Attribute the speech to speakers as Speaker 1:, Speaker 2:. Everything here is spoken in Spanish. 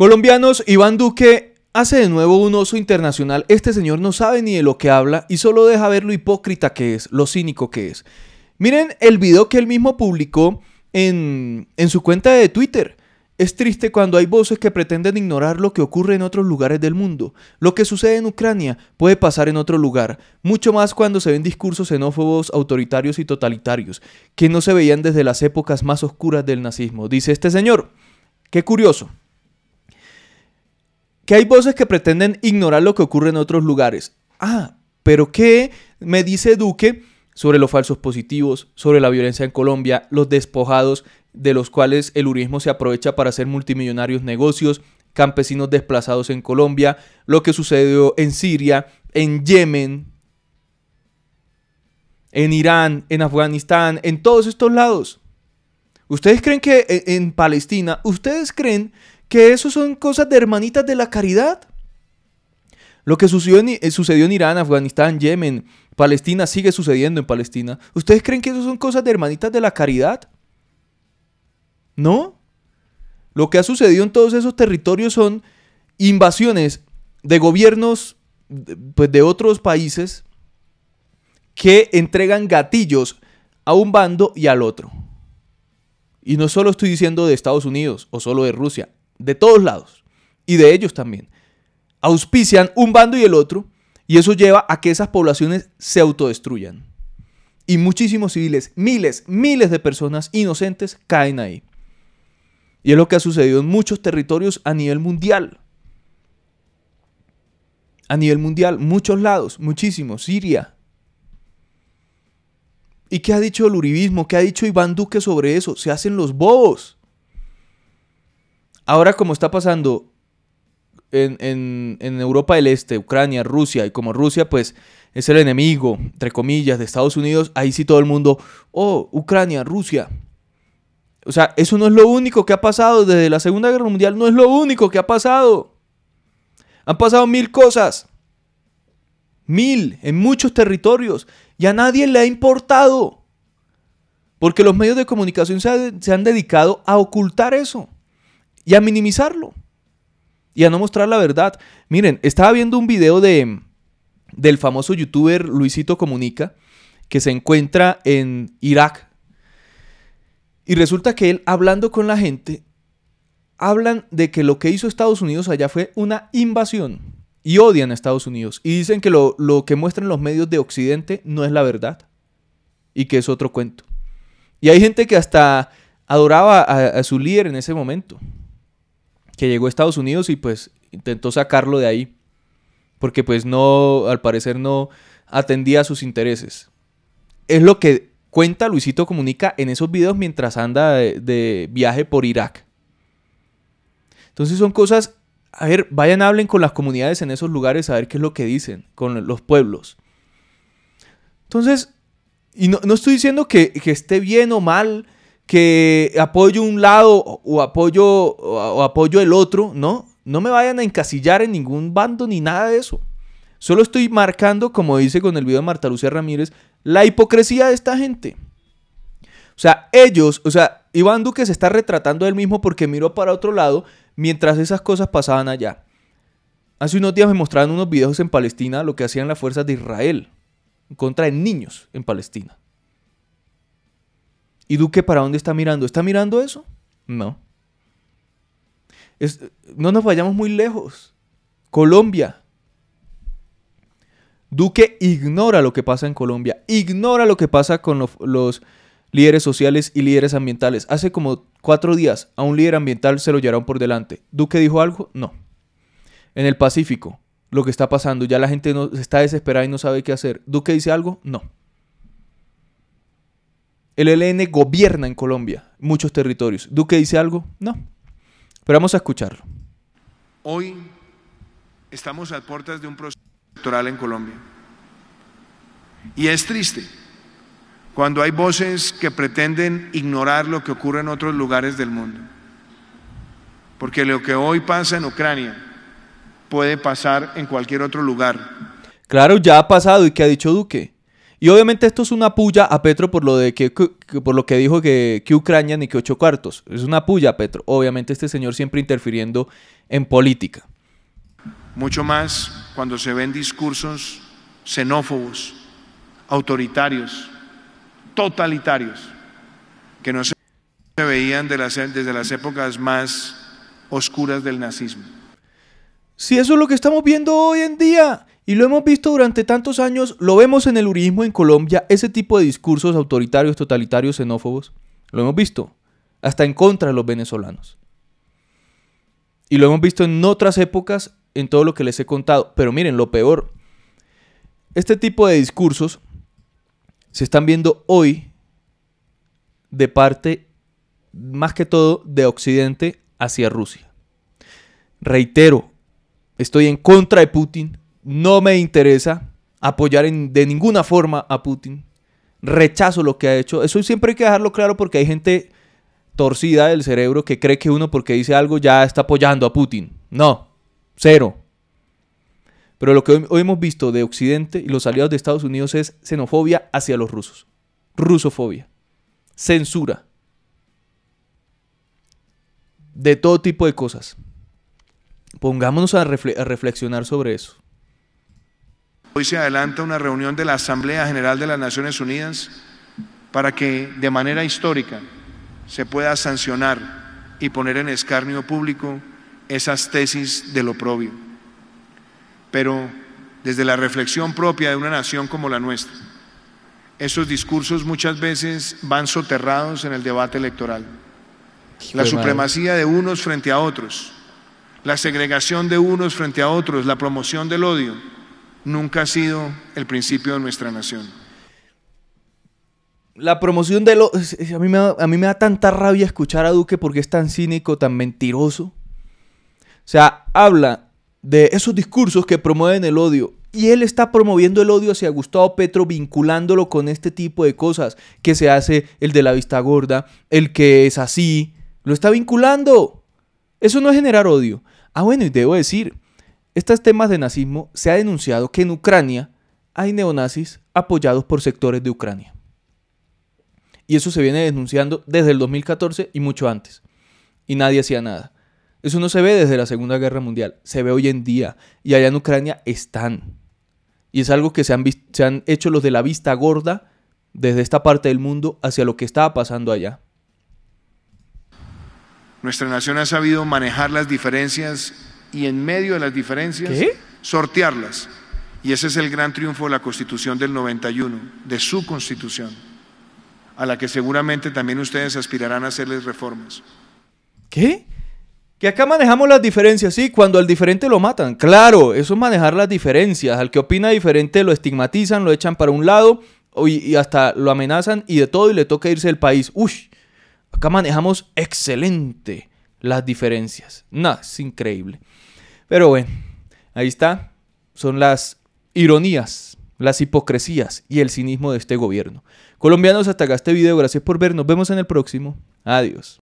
Speaker 1: Colombianos, Iván Duque hace de nuevo un oso internacional. Este señor no sabe ni de lo que habla y solo deja ver lo hipócrita que es, lo cínico que es. Miren el video que él mismo publicó en, en su cuenta de Twitter. Es triste cuando hay voces que pretenden ignorar lo que ocurre en otros lugares del mundo. Lo que sucede en Ucrania puede pasar en otro lugar, mucho más cuando se ven discursos xenófobos, autoritarios y totalitarios, que no se veían desde las épocas más oscuras del nazismo, dice este señor. Qué curioso que hay voces que pretenden ignorar lo que ocurre en otros lugares. Ah, pero ¿qué me dice Duque sobre los falsos positivos, sobre la violencia en Colombia, los despojados de los cuales el urismo se aprovecha para hacer multimillonarios negocios, campesinos desplazados en Colombia, lo que sucedió en Siria, en Yemen, en Irán, en Afganistán, en todos estos lados? ¿Ustedes creen que en Palestina, ustedes creen que eso son cosas de hermanitas de la caridad. Lo que sucedió en, eh, sucedió en Irán, Afganistán, Yemen, Palestina, sigue sucediendo en Palestina. ¿Ustedes creen que eso son cosas de hermanitas de la caridad? No. Lo que ha sucedido en todos esos territorios son invasiones de gobiernos pues, de otros países que entregan gatillos a un bando y al otro. Y no solo estoy diciendo de Estados Unidos o solo de Rusia, de todos lados y de ellos también. Auspician un bando y el otro y eso lleva a que esas poblaciones se autodestruyan. Y muchísimos civiles, miles, miles de personas inocentes caen ahí. Y es lo que ha sucedido en muchos territorios a nivel mundial. A nivel mundial, muchos lados, muchísimos. Siria. ¿Y qué ha dicho el uribismo? ¿Qué ha dicho Iván Duque sobre eso? Se hacen los bobos. Ahora como está pasando en, Europa del Este, Ucrania, Rusia, y como Rusia pues es el enemigo, entre comillas, de Estados Unidos, ahí sí todo el mundo, oh, Ucrania, Rusia. O sea, eso no es lo único que ha pasado desde la Segunda Guerra Mundial, no es lo único que ha pasado. Han pasado mil cosas, mil, en muchos territorios, y a nadie le ha importado, porque los medios de comunicación se han dedicado a ocultar eso y a minimizarlo y a no mostrar la verdad. Miren, estaba viendo un video de, del famoso youtuber Luisito Comunica que se encuentra en Irak. Y resulta que él, hablando con la gente, hablan de que lo que hizo Estados Unidos allá fue una invasión. Y odian a Estados Unidos. Y dicen que lo, que muestran los medios de Occidente no es la verdad. Y que es otro cuento. Y hay gente que hasta adoraba a su líder en ese momento que llegó a Estados Unidos y pues intentó sacarlo de ahí, porque pues no, al parecer no atendía a sus intereses. Es lo que cuenta Luisito Comunica en esos videos mientras anda de, viaje por Irak. Entonces son cosas, a ver, vayan, hablen con las comunidades en esos lugares a ver qué es lo que dicen, con los pueblos. Entonces, y no, estoy diciendo que, que esté bien o mal, que apoyo un lado o apoyo, o apoyo el otro, ¿no? No me vayan a encasillar en ningún bando ni nada de eso. Solo estoy marcando, como dice con el video de Marta Lucía Ramírez, la hipocresía de esta gente. O sea, ellos, o sea, Iván Duque se está retratando él mismo porque miró para otro lado mientras esas cosas pasaban allá. Hace unos días me mostraron unos videos en Palestina lo que hacían las fuerzas de Israel contra de niños en Palestina. ¿Y Duque para dónde está mirando? ¿Está mirando eso? No. no nos vayamos muy lejos. Colombia. Duque ignora lo que pasa en Colombia, ignora lo que pasa con los, líderes sociales y líderes ambientales. Hace como cuatro días a un líder ambiental se lo llevaron por delante. ¿Duque dijo algo? No. En el Pacífico, lo que está pasando, ya la gente no, está desesperada y no sabe qué hacer. ¿Duque dice algo? No. El ELN gobierna en Colombia, muchos territorios. ¿Duque dice algo? No. Pero vamos a escucharlo.
Speaker 2: Hoy estamos a puertas de un proceso electoral en Colombia. Y es triste cuando hay voces que pretenden ignorar lo que ocurre en otros lugares del mundo. Porque lo que hoy pasa en Ucrania puede pasar en cualquier otro lugar.
Speaker 1: Claro, ya ha pasado. ¿Y qué ha dicho Duque? Y obviamente esto es una puya a Petro por lo, de que, por lo que dijo que, Ucrania ni que ocho cuartos. Es una puya a Petro. Obviamente este señor siempre interfiriendo en política.
Speaker 2: Mucho más cuando se ven discursos xenófobos, autoritarios, totalitarios, que no se veían de las, desde las épocas más oscuras del nazismo.
Speaker 1: Si eso es lo que estamos viendo hoy en día, y lo hemos visto durante tantos años, lo vemos en el urismo en Colombia, ese tipo de discursos autoritarios, totalitarios, xenófobos. Lo hemos visto, hasta en contra de los venezolanos. Y lo hemos visto en otras épocas, en todo lo que les he contado. Pero miren, lo peor, este tipo de discursos se están viendo hoy de parte, más que todo, de Occidente hacia Rusia. Reitero, estoy en contra de Putin, no me interesa apoyar de ninguna forma a Putin. Rechazo lo que ha hecho. Eso siempre hay que dejarlo claro porque hay gente torcida del cerebro que cree que uno porque dice algo ya está apoyando a Putin. No, cero. Pero lo que hoy, hemos visto de Occidente y los aliados de Estados Unidos es xenofobia hacia los rusos, rusofobia, censura, de todo tipo de cosas. Pongámonos a reflexionar sobre eso.
Speaker 2: Hoy se adelanta una reunión de la Asamblea General de las Naciones Unidas para que de manera histórica se pueda sancionar y poner en escarnio público esas tesis del oprobio. Pero desde la reflexión propia de una nación como la nuestra, esos discursos muchas veces van soterrados en el debate electoral. La pues, supremacía de unos frente a otros, la segregación de unos frente a otros, la promoción del odio nunca ha sido el principio de nuestra nación. La promoción de los... A
Speaker 1: a mí me da tanta rabia escuchar a Duque porque es tan cínico, tan mentiroso. O sea, habla de esos discursos que promueven el odio. Y él está promoviendo el odio hacia Gustavo Petro vinculándolo con este tipo de cosas que se hace el de la vista gorda, el que es así. Lo está vinculando. Eso no es generar odio. Ah, bueno, y debo decir, estos temas de nazismo se ha denunciado que en Ucrania hay neonazis apoyados por sectores de Ucrania. Y eso se viene denunciando desde el 2014 y mucho antes. Y nadie hacía nada. Eso no se ve desde la Segunda Guerra Mundial, se ve hoy en día. Y allá en Ucrania están. Y es algo que se han, se han hecho los de la vista gorda desde esta parte del mundo hacia lo que estaba pasando
Speaker 2: allá. Nuestra nación ha sabido manejar las diferencias y en medio de las diferencias sortearlas. Y ese es el gran triunfo de la Constitución del 91, de su Constitución, a la que seguramente también ustedes aspirarán a hacerles reformas. ¿Qué? Que acá manejamos
Speaker 1: las diferencias, sí, cuando al diferente lo matan. Claro, eso es manejar las diferencias. Al que opina diferente lo estigmatizan, lo echan para un lado y, hasta lo amenazan y de todo y le toca irse del país. Uy, acá manejamos excelente las diferencias. No, es increíble. Pero bueno, ahí está. Son las ironías, las hipocresías y el cinismo de este gobierno. Colombianos, hasta acá este video. Gracias por ver. Nos vemos en el próximo. Adiós.